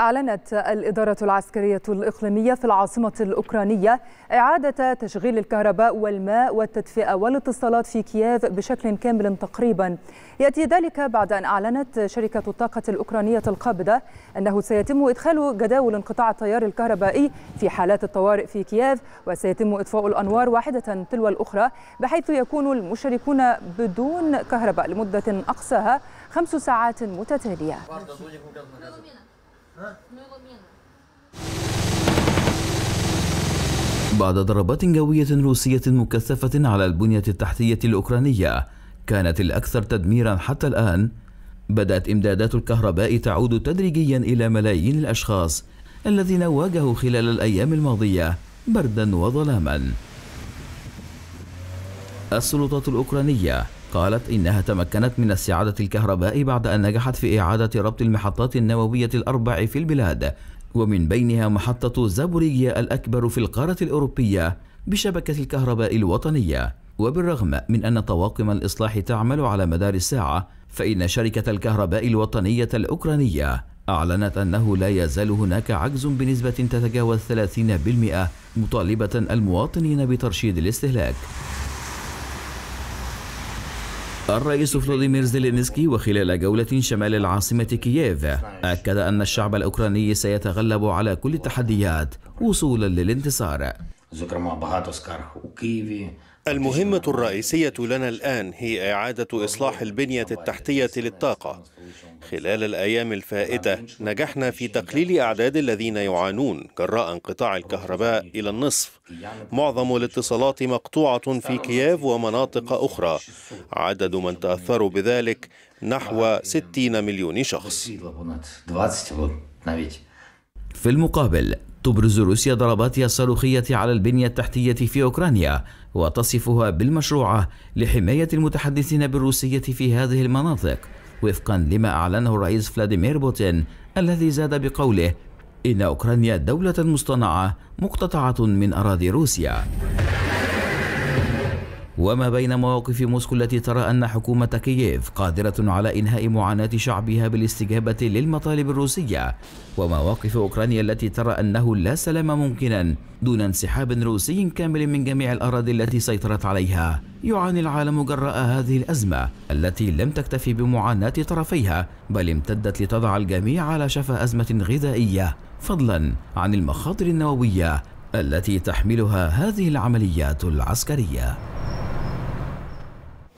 أعلنت الإدارة العسكرية الإقليمية في العاصمة الأوكرانية إعادة تشغيل الكهرباء والماء والتدفئة والاتصالات في كييف بشكل كامل تقريبا يأتي ذلك بعد أن أعلنت شركة الطاقة الأوكرانية القابضة أنه سيتم إدخال جداول انقطاع التيار الكهربائي في حالات الطوارئ في كييف وسيتم إطفاء الأنوار واحدة تلو الأخرى بحيث يكون المشاركون بدون كهرباء لمدة أقصاها خمس ساعات متتالية بعد ضربات جوية روسية مكثفة على البنية التحتية الأوكرانية كانت الأكثر تدميرا حتى الآن بدأت إمدادات الكهرباء تعود تدريجيا إلى ملايين الأشخاص الذين واجهوا خلال الأيام الماضية بردا وظلاما السلطات الأوكرانية قالت إنها تمكنت من استعادة الكهرباء بعد أن نجحت في إعادة ربط المحطات النووية الأربع في البلاد ومن بينها محطة زابوريجيا الأكبر في القارة الأوروبية بشبكة الكهرباء الوطنية وبالرغم من أن طواقم الإصلاح تعمل على مدار الساعة فإن شركة الكهرباء الوطنية الأوكرانية أعلنت أنه لا يزال هناك عجز بنسبة تتجاوز 30% مطالبة المواطنين بترشيد الاستهلاك الرئيس فلاديمير زيلينسكي وخلال جولة شمال العاصمة كييف أكد أن الشعب الأوكراني سيتغلب على كل التحديات وصولا للانتصار المهمة الرئيسية لنا الآن هي إعادة إصلاح البنية التحتية للطاقة. خلال الأيام الفائتة نجحنا في تقليل أعداد الذين يعانون جراء انقطاع الكهرباء إلى النصف. معظم الاتصالات مقطوعة في كييف ومناطق أخرى. عدد من تأثروا بذلك نحو 60 مليون شخص. في المقابل تبرز روسيا ضرباتها الصاروخية على البنية التحتية في أوكرانيا وتصفها بالمشروعة لحماية المتحدثين بالروسية في هذه المناطق وفقا لما أعلنه الرئيس فلاديمير بوتين الذي زاد بقوله إن أوكرانيا دولة مصطنعة مقتطعة من أراضي روسيا وما بين مواقف موسكو التي ترى أن حكومة كييف قادرة على إنهاء معاناة شعبها بالاستجابة للمطالب الروسية ومواقف أوكرانيا التي ترى أنه لا سلام ممكنا دون انسحاب روسي كامل من جميع الأراضي التي سيطرت عليها يعاني العالم جراء هذه الأزمة التي لم تكتفي بمعاناة طرفيها بل امتدت لتضع الجميع على شفا أزمة غذائية فضلا عن المخاطر النووية التي تحملها هذه العمليات العسكريه